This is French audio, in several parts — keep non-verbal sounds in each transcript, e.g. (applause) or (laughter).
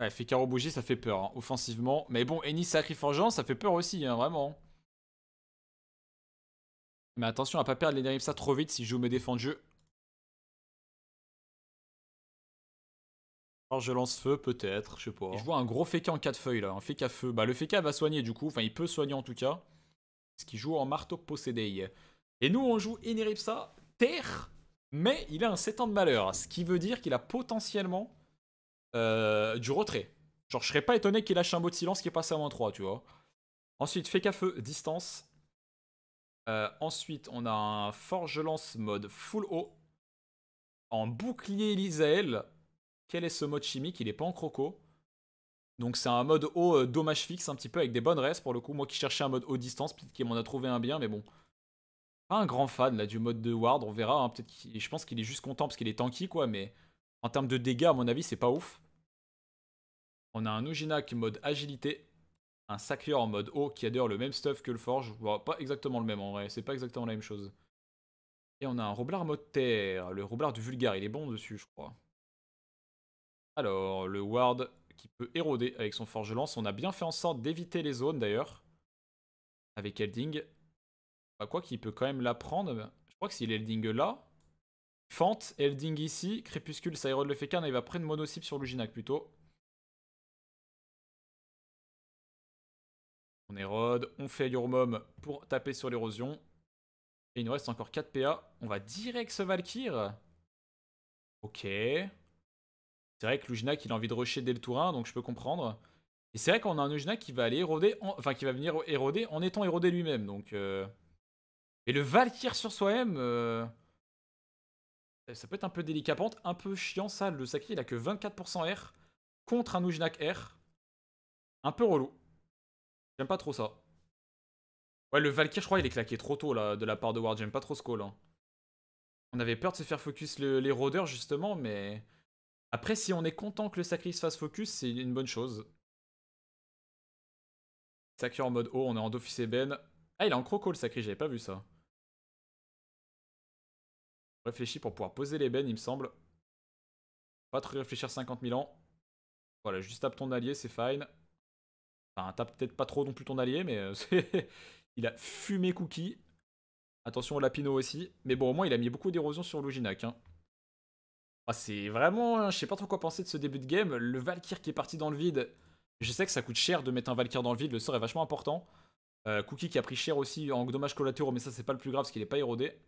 Ouais, Bougie, ça fait peur, hein, offensivement. Mais bon, Eni Sacriforgeant, ça fait peur aussi, hein, vraiment. Mais attention à pas perdre les trop vite si je joue mes défenses de jeu. Alors je lance feu, peut-être, je sais pas. je vois un gros Féca en 4 feuilles là, un Féca feu. Bah le Féca va soigner du coup, enfin il peut soigner en tout cas. Parce qu'il joue en marteau possédé. Et nous on joue Eneripsa, terre, mais il a un 7 ans de malheur. Ce qui veut dire qu'il a potentiellement euh, du retrait. Genre, je serais pas étonné qu'il lâche un mot de silence qui est passé à moins 3, tu vois. Ensuite, à Feu, distance. Euh, ensuite, on a un Forge Lance mode full haut. En bouclier Elisael. Quel est ce mode chimique Il est pas en croco. Donc, c'est un mode haut euh, dommage fixe, un petit peu avec des bonnes restes pour le coup. Moi qui cherchais un mode haut distance, peut-être qu'il m'en a trouvé un bien, mais bon. Pas un grand fan là du mode de Ward, on verra. Hein. peut-être je pense qu'il est juste content parce qu'il est tanky, quoi, mais en termes de dégâts, à mon avis, c'est pas ouf. On a un qui mode agilité, un Sacrior en mode haut qui a d'ailleurs le même stuff que le Forge. pas exactement le même en vrai, c'est pas exactement la même chose. Et on a un roublard mode terre, le roublard du vulgaire, il est bon dessus je crois. Alors, le Ward qui peut éroder avec son Forge Lance. On a bien fait en sorte d'éviter les zones d'ailleurs, avec Elding. Bah, quoi qu'il peut quand même la prendre. Je crois que s'il Elding là, Fente, Elding ici, Crépuscule, ça érode le Fekan. il va prendre Monocipe sur Luginac plutôt. On érode, on fait Your pour taper sur l'érosion. Et il nous reste encore 4 PA. On va direct ce Valkyr. Ok. C'est vrai que Lujnak, il a envie de rusher dès le tour 1, donc je peux comprendre. Et c'est vrai qu'on a un Ujnak qui va aller éroder, enfin qui va venir éroder en étant érodé lui-même. Donc, euh. Et le Valkyr sur soi-même, euh, ça peut être un peu délicapante, un peu chiant ça. Le Saki, il a que 24% R contre un Ujnak R. Un peu relou. J'aime pas trop ça. Ouais, le Valkyr, je crois, il est claqué trop tôt là, de la part de Ward. J'aime pas trop ce call. Hein. On avait peur de se faire focus les rôdeurs, justement, mais. Après, si on est content que le sacrifice fasse focus, c'est une bonne chose. Sacré en mode haut, oh, on est en et Ben Ah, il est en croco le sacré, j'avais pas vu ça. Réfléchis pour pouvoir poser les Ben il me semble. Pas trop réfléchir 50 000 ans. Voilà, juste tape ton allié, c'est fine. Enfin, t'as peut-être pas trop non plus ton allié, mais euh, (laughs) il a fumé Cookie. Attention au Lapino aussi. Mais bon, au moins, il a mis beaucoup d'érosion sur Luginac. Hein. Ah, c'est vraiment... je sais pas trop quoi penser de ce début de game. Le Valkyr qui est parti dans le vide. Je sais que ça coûte cher de mettre un Valkyr dans le vide. Le sort est vachement important. Euh, Cookie qui a pris cher aussi en dommage collatéraux. Mais ça, c'est pas le plus grave parce qu'il est pas érodé.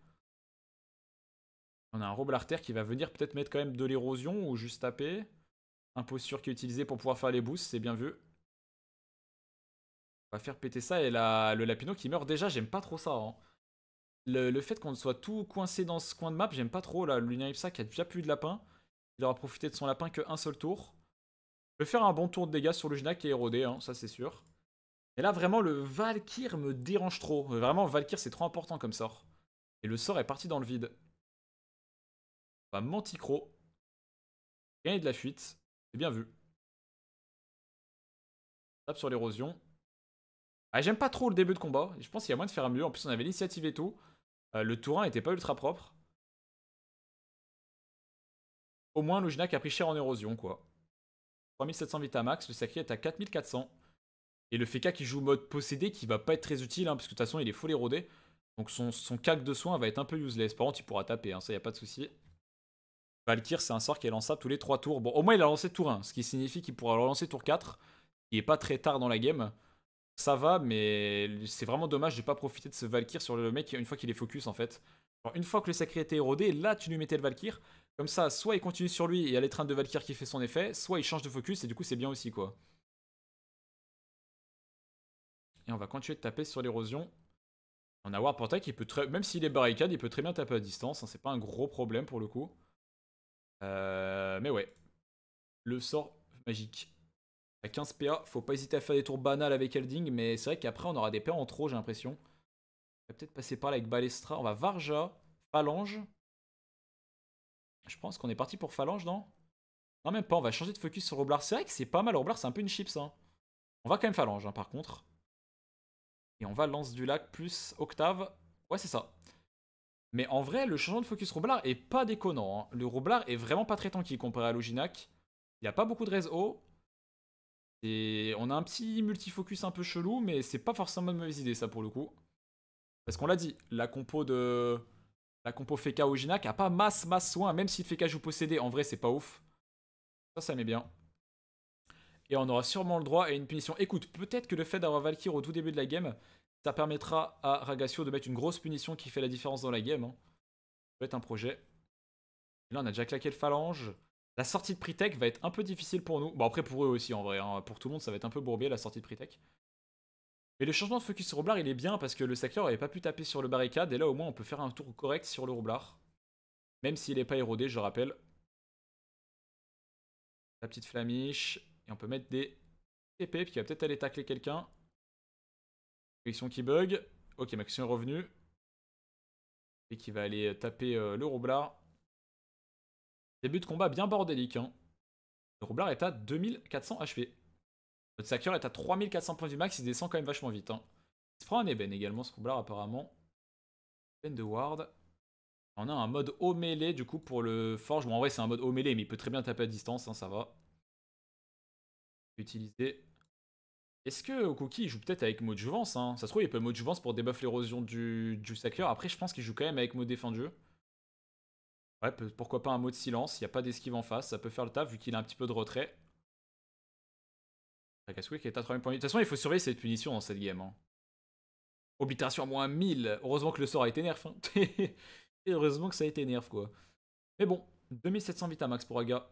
On a un Roblarter qui va venir peut-être mettre quand même de l'érosion ou juste taper. Un qui est utilisé pour pouvoir faire les boosts. C'est bien vu. On va faire péter ça et le Lapino qui meurt. Déjà, j'aime pas trop ça. Hein. Le, fait qu'on soit tout coincé dans ce coin de map, j'aime pas trop. Là, l'union Ipsa qui a déjà plus de lapin. Il aura profité de son lapin qu'un seul tour. Je vais faire un bon tour de dégâts sur le Gina qui est érodé, hein, ça c'est sûr. Et là, vraiment, le Valkyr me dérange trop. Vraiment, Valkyr, c'est trop important comme sort. Et le sort est parti dans le vide. On bah, va Manticro. Gagner de la fuite. C'est bien vu. Tape sur l'érosion. Ah, j'aime pas trop le début de combat. Je pense qu'il y a moins de faire un mieux. En plus, on avait l'initiative et tout. Euh, le tour 1 était pas ultra propre. Au moins, Lujnak a pris cher en érosion, quoi. 3700 max, le sacré est à 4400. Et le Feka qui joue mode possédé, qui va pas être très utile, hein, parce que de toute façon, il est full érodé. Donc son, son cac de soin va être un peu useless. Par contre, il pourra taper, hein, ça, y a pas de souci. Valkyr, c'est un sort qui est lançable tous les 3 tours. Bon, au moins, il a lancé tour 1, ce qui signifie qu'il pourra le relancer tour 4, Il est pas très tard dans la game ça va, mais c'est vraiment dommage de ne pas profiter de ce Valkyr sur le mec une fois qu'il est focus en fait. une fois que le sacré était érodé, là tu lui mettais le Valkyr. Comme ça, soit il continue sur lui et il y a l'étreinte de Valkyr qui fait son effet, soit il change de focus et du coup c'est bien aussi quoi. Et on va continuer de taper sur l'érosion. On a Warp qui peut très... Même s'il est barricade, il peut très bien taper à distance. Hein, c'est pas un gros problème pour le coup. Euh, mais ouais. Le sort magique. 15 PA, faut pas hésiter à faire des tours banales avec Elding, mais c'est vrai qu'après on aura des PA en trop, j'ai l'impression. On va peut-être passer par là avec Balestra. On va Varja, Phalange. Je pense qu'on est parti pour Phalange, non Non, même pas, on va changer de focus sur Roblar C'est vrai que c'est pas mal, Roblar c'est un peu une chips. Hein. On va quand même Phalange, hein, par contre. Et on va Lance du Lac plus Octave. Ouais, c'est ça. Mais en vrai, le changement de focus Roblar est pas déconnant. Hein. Le Roblar est vraiment pas très tranquille comparé à Loginac. Il n'y a pas beaucoup de réseaux et on a un petit multifocus un peu chelou, mais c'est pas forcément une mauvaise idée, ça, pour le coup. Parce qu'on l'a dit, la compo de. La compo Feka Ojina qui a pas masse, masse soin, même si le Feka joue possédé, en vrai, c'est pas ouf. Ça, ça met bien. Et on aura sûrement le droit à une punition. Écoute, peut-être que le fait d'avoir Valkyr au tout début de la game, ça permettra à Ragacio de mettre une grosse punition qui fait la différence dans la game. Hein. Ça peut être un projet. Là, on a déjà claqué le phalange. La sortie de pre-tech va être un peu difficile pour nous. Bon, après, pour eux aussi, en vrai. Hein. Pour tout le monde, ça va être un peu bourbier, la sortie de pre-tech Mais le changement de focus sur Roublard, il est bien parce que le secteur n'avait pas pu taper sur le barricade. Et là, au moins, on peut faire un tour correct sur le Roublard. Même s'il n'est pas érodé, je rappelle. La petite flamiche. Et on peut mettre des TP, puis il va peut-être aller tacler quelqu'un. Connexion qui bug. Ok, ma est revenue. Et qui va aller taper euh, le Roublard. Début de combat bien bordélique. Hein. Le roublard est à 2400 HP. Notre Sakur est à 3400 points du max, il descend quand même vachement vite. Hein. Il se prend un ébène également, ce roublard apparemment. Ben de Ward. On a un mode au mêlé du coup pour le forge. Bon, en vrai, c'est un mode au mêlé, mais il peut très bien taper à distance, hein, ça va. Utiliser. Est-ce que Okuki joue peut-être avec mode Ça se trouve, il peut mode pour débuff l'érosion du, du Après, je pense qu'il joue quand même avec mode défendu. Ouais, pourquoi pas un mot de silence, il n'y a pas d'esquive en face, ça peut faire le taf vu qu'il a un petit peu de retrait. Rakaswick est à 3000 points. De toute façon, il faut surveiller cette punition dans cette game. Hein. à moins 1000. Heureusement que le sort a été nerf. Hein. (laughs) Et heureusement que ça a été nerf, quoi. Mais bon, 2700 max pour Aga.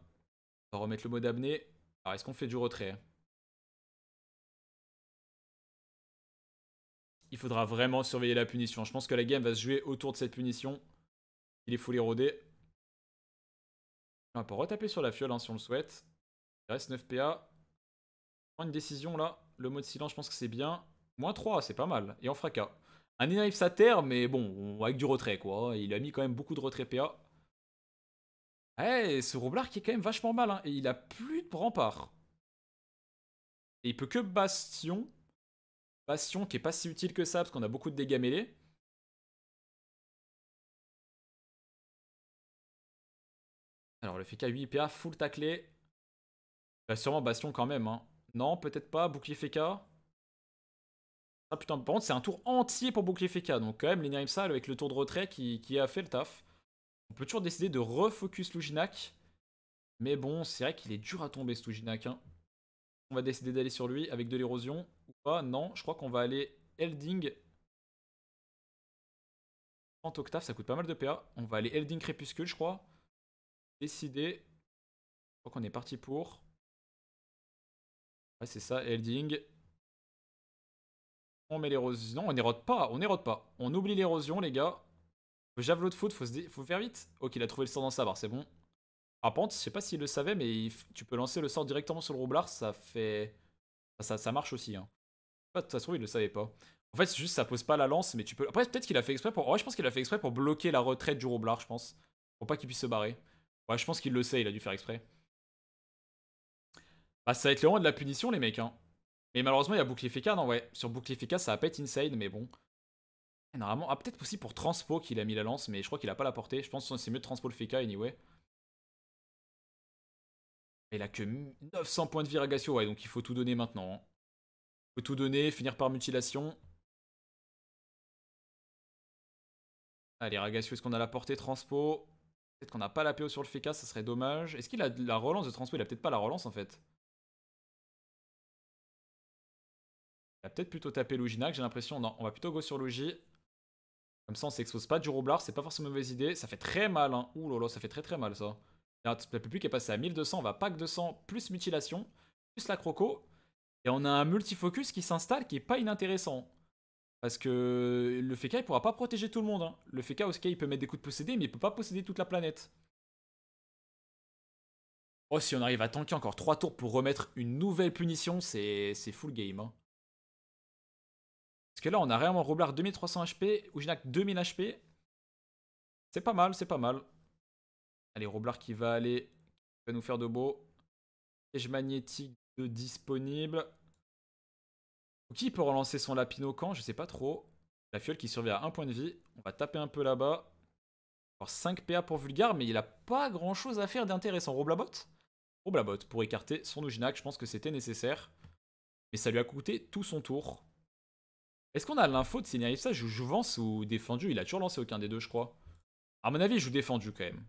On va remettre le mot d'abné. Alors, est-ce qu'on fait du retrait hein Il faudra vraiment surveiller la punition. Je pense que la game va se jouer autour de cette punition. Il est full érodé. On peut retaper sur la fiole hein, si on le souhaite. Il reste 9 PA. On une décision là. Le mode silence, je pense que c'est bien. Moins 3, c'est pas mal. Et on fracas. Un arrive sa terre, mais bon, avec du retrait quoi. Il a mis quand même beaucoup de retrait PA. Eh, ce roublard qui est quand même vachement mal. Hein. Et il a plus de rempart. Et il peut que Bastion. Bastion qui est pas si utile que ça parce qu'on a beaucoup de dégâts mêlés. Alors, le FK 8 IPA, full taclé. Bah, sûrement Bastion quand même. Hein. Non, peut-être pas. Bouclier FK. Ah putain, par contre, c'est un tour entier pour bouclier FK. Donc, quand même, les avec le tour de retrait qui, a fait le taf. On peut toujours décider de refocus Luginac. Mais bon, c'est vrai qu'il est dur à tomber ce Luginac. Hein. On va décider d'aller sur lui avec de l'érosion ou pas. Non, je crois qu'on va aller Elding. 30 octaves, ça coûte pas mal de PA. On va aller Elding Crépuscule, je crois décidé. Je crois qu'on est parti pour. Ouais, c'est ça, Elding. On met l'érosion. Non, on n'érode pas, on n'érode pas. On oublie l'érosion, les gars. Le javelot de foot, faut, se faut faire vite. Ok, il a trouvé le sort dans sa barre, c'est bon. pente, je sais pas s'il le savait, mais tu peux lancer le sort directement sur le roublard, ça fait... Ça, ça marche aussi. Hein. De toute façon, il le savait pas. En fait, c'est juste ça pose pas la lance, mais tu peux... Après, peut-être qu'il a fait exprès pour... Ouais, je pense qu'il a fait exprès pour bloquer la retraite du roublard, je pense. Pour pas qu'il puisse se barrer. Ouais, je pense qu'il le sait, il a dû faire exprès. Bah, ça va être le rang de la punition, les mecs. Hein. Mais malheureusement, il y a bouclier FK. Non, ouais, sur bouclier FK, ça va pas être insane, mais bon. normalement, ah, peut-être aussi pour transpo qu'il a mis la lance, mais je crois qu'il a pas la portée. Je pense que c'est mieux de transpo le FK, anyway. Il a que 900 points de vie Ragatio, ouais, donc il faut tout donner maintenant. Hein. Il faut tout donner, finir par mutilation. Allez, Ragatio, est-ce qu'on a la portée transpo Peut-être qu'on n'a pas la PO sur le FK, e ça serait dommage. Est-ce qu'il a la relance de transport Il a peut-être pas la relance en fait. Il a peut-être plutôt tapé que j'ai l'impression. Non, on va plutôt go sur Logi. Comme ça, on s'expose pas du roublard, c'est pas forcément une mauvaise idée. Ça fait très mal, hein. Ouh là là, ça fait très très mal ça. La public est passée à 1200, on va pack 200, plus mutilation, plus la croco. Et on a un multifocus qui s'installe qui est pas inintéressant. Parce que le FK, il pourra pas protéger tout le monde. Hein. Le FK, au Sky, il peut mettre des coups de possédé, mais il peut pas posséder toute la planète. Oh, si on arrive à tanker encore 3 tours pour remettre une nouvelle punition, c'est full game. Hein. Parce que là, on a réellement Roblard 2300 HP, Ujnak 2000 HP. C'est pas mal, c'est pas mal. Allez, Roblard qui va aller, qui va nous faire de beau. Piège magnétique de disponible. Qui peut relancer son Lapino camp Je sais pas trop. La fiole qui survit à un point de vie. On va taper un peu là-bas. Alors 5 PA pour Vulgar, mais il a pas grand chose à faire d'intéressant. Roblabot Roblabot pour écarter son Ouginac, je pense que c'était nécessaire. Mais ça lui a coûté tout son tour. Est-ce qu'on a l'info de s'il arrive ça Joue Jouvence ou défendu Il a toujours lancé aucun des deux, je crois. À mon avis, je joue défendu quand même.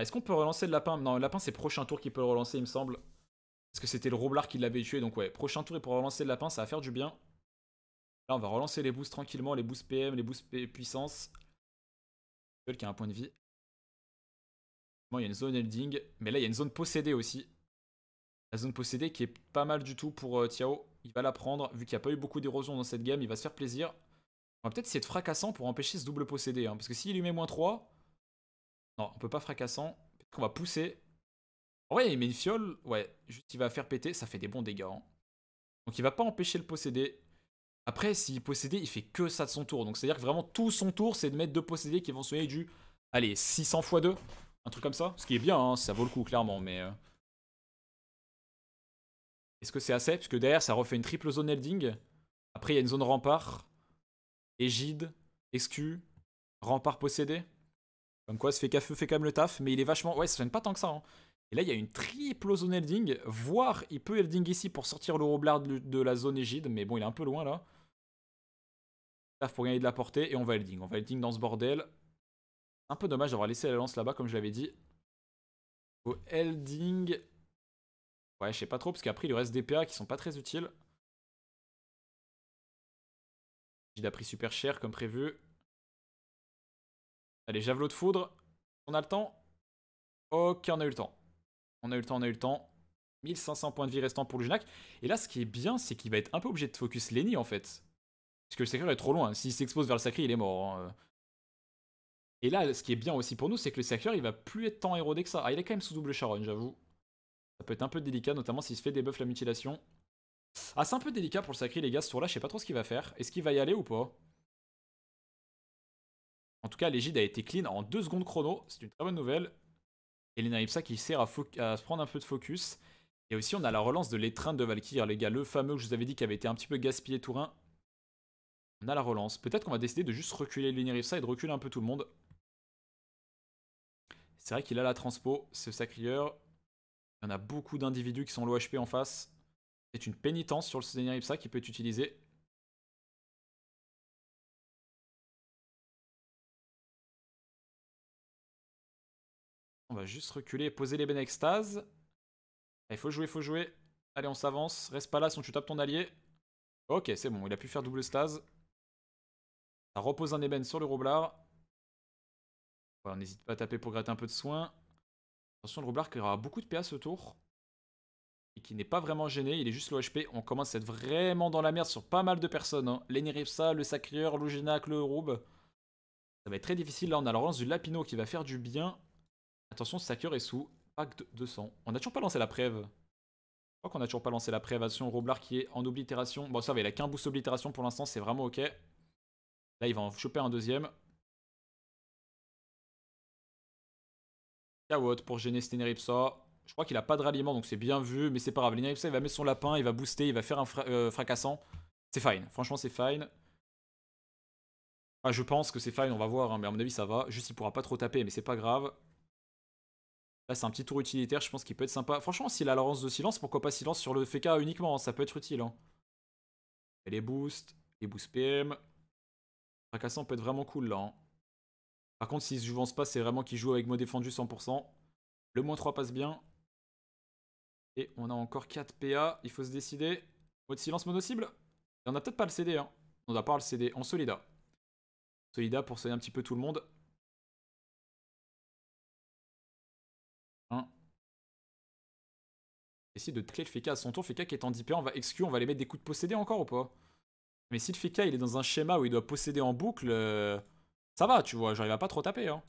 Est-ce qu'on peut relancer le lapin Non, le lapin, c'est prochain tour qui peut le relancer, il me semble. Parce que c'était le Roblard qui l'avait tué, donc ouais, prochain tour, il pour relancer le lapin, ça va faire du bien. Là, on va relancer les boosts tranquillement, les boosts PM, les boosts puissance. Seul qui a un point de vie. Bon, il y a une zone Elding, mais là, il y a une zone possédée aussi. La zone possédée qui est pas mal du tout pour euh, Tiao. Il va la prendre, vu qu'il n'y a pas eu beaucoup d'érosion dans cette game, il va se faire plaisir. On va peut-être essayer de fracassant pour empêcher ce double possédé, hein, parce que s'il lui met moins 3, non, on peut pas fracassant. qu'on va pousser. Ouais il met une fiole. Ouais, juste il va faire péter. Ça fait des bons dégâts. Hein. Donc il va pas empêcher le posséder. Après, s'il possédé, il fait que ça de son tour. Donc c'est-à-dire que vraiment tout son tour, c'est de mettre deux possédés qui vont soigner du. Allez, 600 x 2. Un truc comme ça. Ce qui est bien, hein, ça vaut le coup, clairement. Mais. Euh. Est-ce que c'est assez Parce que derrière, ça refait une triple zone elding. Après, il y a une zone rempart. Égide. Excu. Rempart possédé. Comme quoi, ce fait café, fait quand même le taf, mais il est vachement. Ouais, ça gêne pas tant que ça. Hein. Et là, il y a une triple zone helding, voire il peut helding ici pour sortir le de la zone égide, mais bon, il est un peu loin là. Taf pour gagner de la portée, et on va Elding. On va Elding dans ce bordel. Un peu dommage d'avoir laissé la lance là-bas, comme je l'avais dit. Au Elding. Ouais, je sais pas trop, parce qu'après, il reste des PA qui sont pas très utiles. Il a pris super cher, comme prévu. Allez, javelot de foudre. On a le temps Ok, on a eu le temps. On a eu le temps, on a eu le temps. 1500 points de vie restants pour le genak Et là, ce qui est bien, c'est qu'il va être un peu obligé de focus Lenny, en fait. Parce que le sacreur est trop loin. S'il s'expose vers le Sacré, il est mort. Hein. Et là, ce qui est bien aussi pour nous, c'est que le sacreur il va plus être tant érodé que ça. Ah, il est quand même sous double charonne j'avoue. Ça peut être un peu délicat, notamment s'il se fait débuff la mutilation. Ah, c'est un peu délicat pour le Sacré, les gars, sur tour-là. Je sais pas trop ce qu'il va faire. Est-ce qu'il va y aller ou pas en tout cas, l'égide a été clean en 2 secondes chrono. C'est une très bonne nouvelle. Et Ipsa qui sert à, se prendre un peu de focus. Et aussi, on a la relance de l'étreinte de Valkyrie, les gars. Le fameux que je vous avais dit qui avait été un petit peu gaspillé Tourin. On a la relance. Peut-être qu'on va décider de juste reculer l'Eneripsa et de reculer un peu tout le monde. C'est vrai qu'il a la transpo, ce sacrilleur. Il y en a beaucoup d'individus qui sont low HP en face. C'est une pénitence sur le Seigneur qui peut être utilisée. On va juste reculer et poser les extase Il faut jouer, il faut jouer. Allez, on s'avance. Reste pas là sinon tu tapes ton allié. Ok, c'est bon. Il a pu faire double stase. Ça repose un ébène sur le Roublard. on n'hésite pas à taper pour gratter un peu de soin. Attention, le roblard qui aura beaucoup de PA ce tour. Et qui n'est pas vraiment gêné. Il est juste le HP. On commence à être vraiment dans la merde sur pas mal de personnes. Hein. le Sacrieur, l'Ogenac, le Roube. Ça va être très difficile. Là, on a Laurence du Lapino qui va faire du bien. Attention, Saker est sous Pacte 200. On a toujours pas lancé la prève. Je crois qu'on a toujours pas lancé la prève. Attention, Roblard qui est en oblitération. Bon, ça va, il a qu'un boost oblitération pour l'instant, c'est vraiment ok. Là, il va en choper un deuxième. Kawot pour gêner ce Je crois qu'il a pas de ralliement, donc c'est bien vu, mais c'est pas grave. Steneripsa, il va mettre son lapin, il va booster, il va faire un euh, fracassant. C'est fine, franchement, c'est fine. Ah, je pense que c'est fine, on va voir, hein, mais à mon avis, ça va. Juste, il pourra pas trop taper, mais c'est pas grave c'est un petit tour utilitaire, je pense qu'il peut être sympa. Franchement, si a la lance de silence, pourquoi pas silence sur le FK uniquement hein, Ça peut être utile. Hein. Et les boosts, les boosts PM. Fracassant peut être vraiment cool là. Hein. Par contre, s'il se pense pas, c'est vraiment qu'il joue avec mot défendu 100%. Le moins 3 passe bien. Et on a encore 4 PA. Il faut se décider. Mode silence, mono cible. Et on a peut-être pas le CD. Hein. On n'a pas le CD. En solida. Solida pour soigner un petit peu tout le monde. de clé le à son tour. Fika qui est en on va exclure, on va les mettre des coups de possédé encore ou pas Mais si le Fika il est dans un schéma où il doit posséder en boucle, euh, ça va, tu vois, j'arrive à pas trop taper. Hein.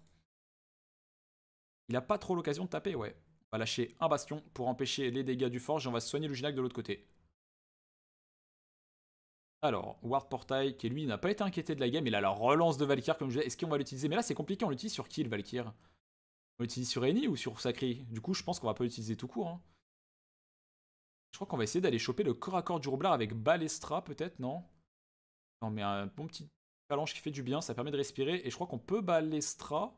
Il a pas trop l'occasion de taper, ouais. On va lâcher un bastion pour empêcher les dégâts du forge et on va soigner le Ginac de l'autre côté. Alors, Ward Portail, qui lui n'a pas été inquiété de la game, il a la relance de Valkyr, comme je disais. Est-ce qu'on va l'utiliser Mais là, c'est compliqué, on l'utilise sur qui le Valkyr On l'utilise sur Eni ou sur Sacri Du coup, je pense qu'on va pas l'utiliser tout court. Hein. Je crois qu'on va essayer d'aller choper le corps à corps du roublard avec Balestra, peut-être, non Non, mais un bon petit phalange qui fait du bien, ça permet de respirer. Et je crois qu'on peut Balestra.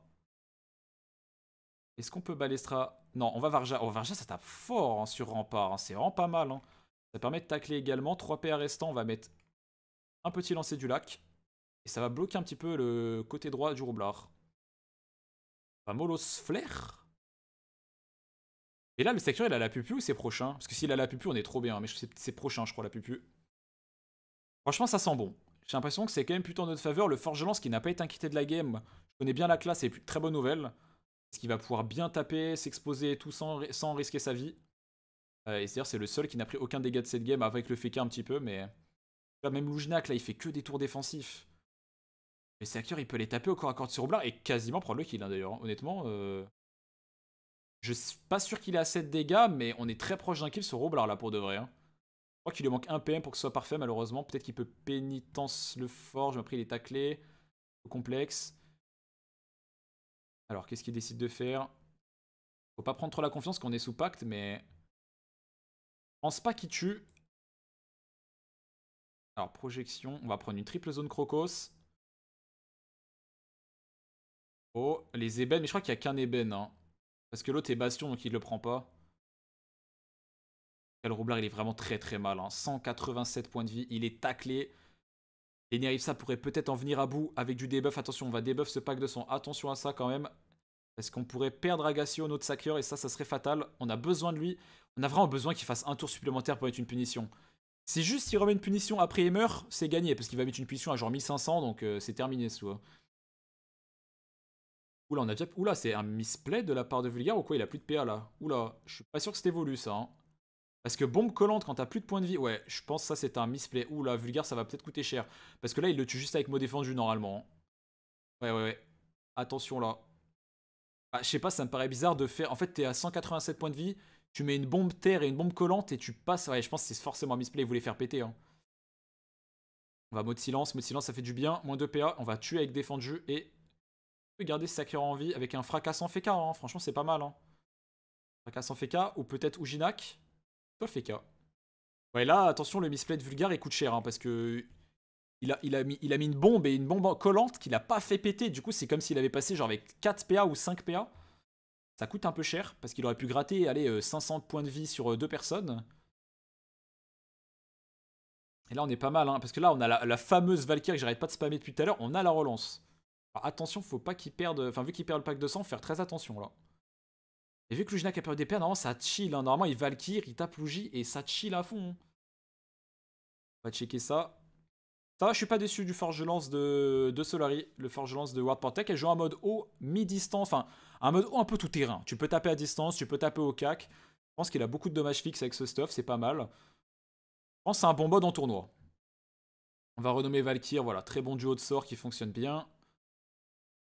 Est-ce qu'on peut Balestra Non, on va Varja. Oh, Varja, ça tape fort hein, sur Rempart. Hein, c'est vraiment pas mal. Hein. Ça permet de tacler également. 3 PA restants, on va mettre un petit lancer du lac. Et ça va bloquer un petit peu le côté droit du roublard. molos Flair et là, le secteur, il a la pupu ou c'est prochain Parce que s'il a la pupu, on est trop bien. Mais c'est prochain, je crois, la pupu. Franchement, ça sent bon. J'ai l'impression que c'est quand même plutôt en notre faveur. Le Forge Lance qui n'a pas été inquiété de la game. Je connais bien la classe, c'est très bonne nouvelle. Parce qu'il va pouvoir bien taper, s'exposer et tout sans, risquer sa vie. Euh, et c'est-à-dire, c'est le seul qui n'a pris aucun dégât de cette game avec le FK un petit peu. Mais même Loujnak, là, il fait que des tours défensifs. Mais Secteur, il peut les taper au corps à corps sur Blar et quasiment prendre le kill, hein, d'ailleurs. Hein, honnêtement, euh, je suis pas sûr qu'il ait assez de dégâts, mais on est très proche d'un kill sur Roblard là pour de vrai. Hein. Je crois qu'il lui manque un PM pour que ce soit parfait, malheureusement. Peut-être qu'il peut pénitence le fort. forge. prie, il est taclé. Complexe. Alors, qu'est-ce qu'il décide de faire Faut pas prendre trop la confiance qu'on est sous pacte, mais. Je pense pas qu'il tue. Alors, projection. On va prendre une triple zone Crocos. Oh, les ébènes. Mais je crois qu'il n'y a qu'un ébène. Hein. Parce que l'autre est Bastion, donc il le prend pas. Quel roublard, il est vraiment très très mal. 187 hein. points de vie, il est taclé. Et ça pourrait peut-être en venir à bout avec du debuff. Attention, on va debuff ce pack de son. Attention à ça quand même. Parce qu'on pourrait perdre Agassio, notre saqueur, et ça, ça serait fatal. On a besoin de lui. On a vraiment besoin qu'il fasse un tour supplémentaire pour mettre une punition. C'est juste s'il remet une punition après il meurt, c'est gagné. Parce qu'il va mettre une punition à genre 1500, donc euh, c'est terminé. tour. Oula, on a déjà... Oula, c'est un misplay de la part de Vulgar ou quoi Il a plus de PA là Oula, je suis pas sûr que c'était voulu ça. Hein. Parce que bombe collante quand t'as plus de points de vie, ouais, je pense que ça c'est un misplay. Oula, Vulgar ça va peut-être coûter cher. Parce que là il le tue juste avec mot défendu normalement. Hein. Ouais, ouais, ouais. Attention là. Ah, je sais pas, ça me paraît bizarre de faire. En fait, t'es à 187 points de vie, tu mets une bombe terre et une bombe collante et tu passes. Ouais, je pense que c'est forcément un misplay, il voulait faire péter. Hein. On va mot de silence, mot silence ça fait du bien, moins de PA, on va tuer avec défendu et peut garder Sakura en vie avec un fracas sans Feka, hein. franchement c'est pas mal. Hein. Fracas sans feka ou peut-être Ujinak, Toi, Ouais là, attention, le misplay de vulgaire il coûte cher, hein, parce que il a, mis, une bombe et une bombe collante qu'il a pas fait péter, du coup c'est comme s'il avait passé genre avec 4 PA ou 5 PA. Ça coûte un peu cher, parce qu'il aurait pu gratter, allez, 500 euh, points de vie sur euh, deux personnes. Et là, on est pas mal, hein, parce que là, on a la, la fameuse Valkyrie que j'arrête pas de spammer depuis tout à l'heure. On a la relance attention, faut pas qu'il perde. Enfin, vu qu'il perd le pack de sang, faire très attention là. Et vu que qui a perdu des paires normalement ça chill. Hein. Normalement, il Valkyrie, il tape et ça chill à fond. Hein. On va checker ça. Ça va, je suis pas déçu du Forge Lance de, de Solari. Le Forge Lance de Ward Elle joue en mode haut, mi-distance. Enfin, un mode haut un peu tout terrain. Tu peux taper à distance, tu peux taper au cac. Je pense qu'il a beaucoup de dommages fixes avec ce stuff, c'est pas mal. Je pense que c'est un bon mode en tournoi. On va renommer Valkyr, voilà, très bon duo de sorts qui fonctionne bien.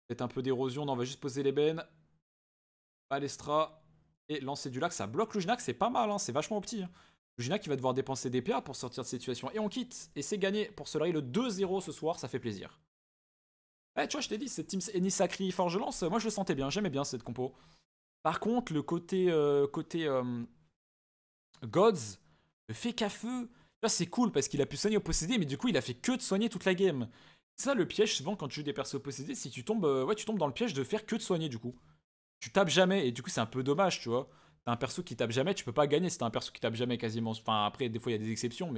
Peut-être un peu d'érosion. Non, on va juste poser l'ébène. Palestra Et lancer du lac. Ça bloque le C'est pas mal. Hein. C'est vachement petit. Hein. qui va devoir dépenser des PA pour sortir de cette situation. Et on quitte. Et c'est gagné. Pour cela, le 2-0 ce soir. Ça fait plaisir. Eh, tu vois, je t'ai dit, cette team Forge Lance. moi je le sentais bien, j'aimais bien cette compo. Par contre, le côté, euh, côté euh, Gods, le fait qu'à feu, c'est cool parce qu'il a pu soigner au possédé, mais du coup, il a fait que de soigner toute la game ça le piège souvent quand tu joues des persos possédés, si tu tombes, euh, ouais, tu tombes dans le piège de faire que de soigner du coup. Tu tapes jamais et du coup c'est un peu dommage, tu vois. T'as un perso qui tape jamais, tu peux pas gagner si t'as un perso qui tape jamais quasiment. Enfin après des fois il y a des exceptions, mais